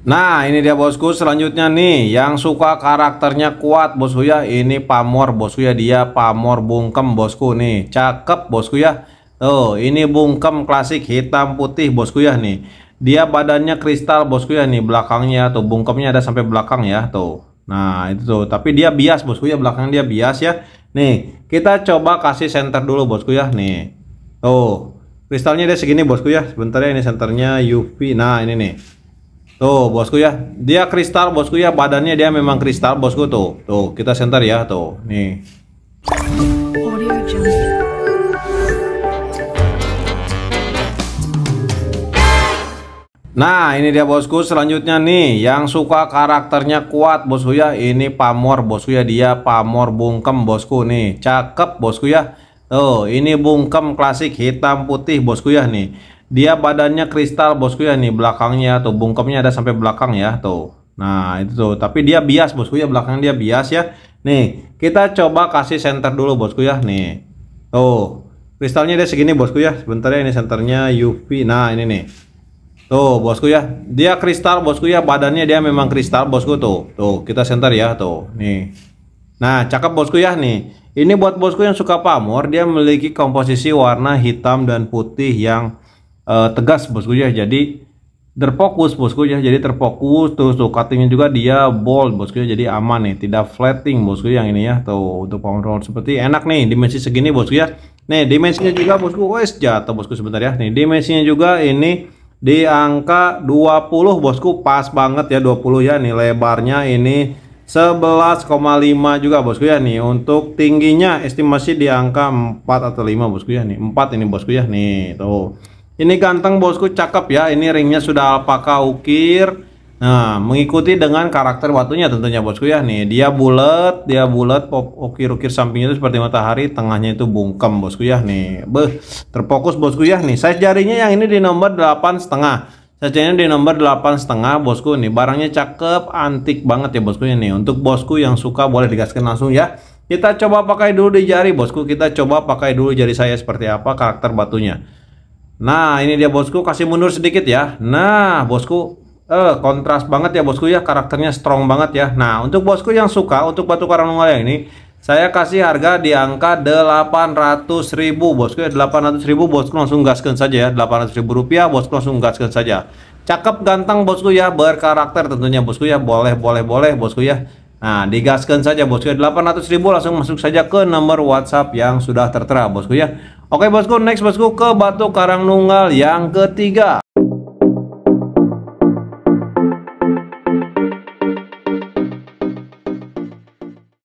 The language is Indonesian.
Nah ini dia bosku selanjutnya nih yang suka karakternya kuat bosku ya ini pamor bosku ya dia pamor bungkem bosku nih cakep bosku ya tuh oh, ini bungkem klasik hitam putih bosku ya nih dia badannya kristal bosku ya nih belakangnya tuh bungkemnya ada sampai belakang ya tuh nah itu tuh tapi dia bias bosku ya belakangnya dia bias ya nih kita coba kasih center dulu bosku ya nih tuh kristalnya dia segini bosku ya sebentar ya ini senternya UV nah ini nih Tuh bosku ya, dia kristal bosku ya, badannya dia memang kristal bosku tuh. Tuh kita senter ya tuh, nih. Nah ini dia bosku selanjutnya nih yang suka karakternya kuat bosku ya ini pamor bosku ya dia pamor bungkem bosku nih cakep bosku ya Tuh ini bungkem klasik hitam putih bosku ya nih dia badannya kristal bosku ya nih belakangnya tuh bungkemnya ada sampai belakang ya tuh. Nah itu tuh tapi dia bias bosku ya belakangnya dia bias ya. Nih kita coba kasih center dulu bosku ya nih. Tuh kristalnya dia segini bosku ya. Sebentar ya ini senternya UV. Nah ini nih. Tuh bosku ya, dia kristal bosku ya, badannya dia memang kristal bosku tuh. Tuh kita center ya tuh, nih. Nah cakep bosku ya nih. Ini buat bosku yang suka pamor, dia memiliki komposisi warna hitam dan putih yang uh, tegas bosku ya jadi terfokus bosku ya jadi terfokus terus tuh cuttingnya juga dia bold bosku ya jadi aman nih tidak flatting bosku yang ini ya tuh untuk power roll seperti enak nih dimensi segini bosku ya nih dimensinya juga bosku wes jatuh bosku sebentar ya nih dimensinya juga ini di angka 20 bosku pas banget ya 20 ya nih lebarnya ini 11,5 juga bosku ya nih untuk tingginya estimasi di angka 4 atau 5 bosku ya nih 4 ini bosku ya nih tuh ini ganteng bosku, cakep ya. Ini ringnya sudah alpaka ukir. Nah, mengikuti dengan karakter batunya tentunya bosku ya. Nih, dia bulat, dia bulat, ukir-ukir sampingnya itu seperti matahari, tengahnya itu bungkem bosku ya. Nih, beh, terfokus bosku ya. Nih, size jarinya yang ini di nomor 8 setengah. Sajanya di nomor 8 setengah bosku nih barangnya cakep antik banget ya bosku ini ya. untuk bosku yang suka boleh digaskan langsung ya kita coba pakai dulu di jari bosku kita coba pakai dulu jari saya seperti apa karakter batunya Nah, ini dia bosku, kasih mundur sedikit ya. Nah, bosku, eh kontras banget ya bosku ya, karakternya strong banget ya. Nah, untuk bosku yang suka untuk batu karang yang ini, saya kasih harga di angka 800.000 bosku ya. 800.000 bosku langsung gaskan saja ya. 800.000 rupiah bosku langsung gaskan saja. Cakep ganteng bosku ya, berkarakter tentunya bosku ya. Boleh, boleh, boleh bosku ya. Nah, digaskan saja bosku ya. 800.000 langsung masuk saja ke nomor WhatsApp yang sudah tertera bosku ya. Oke bosku, next bosku ke Batu Karangnunggal yang ketiga.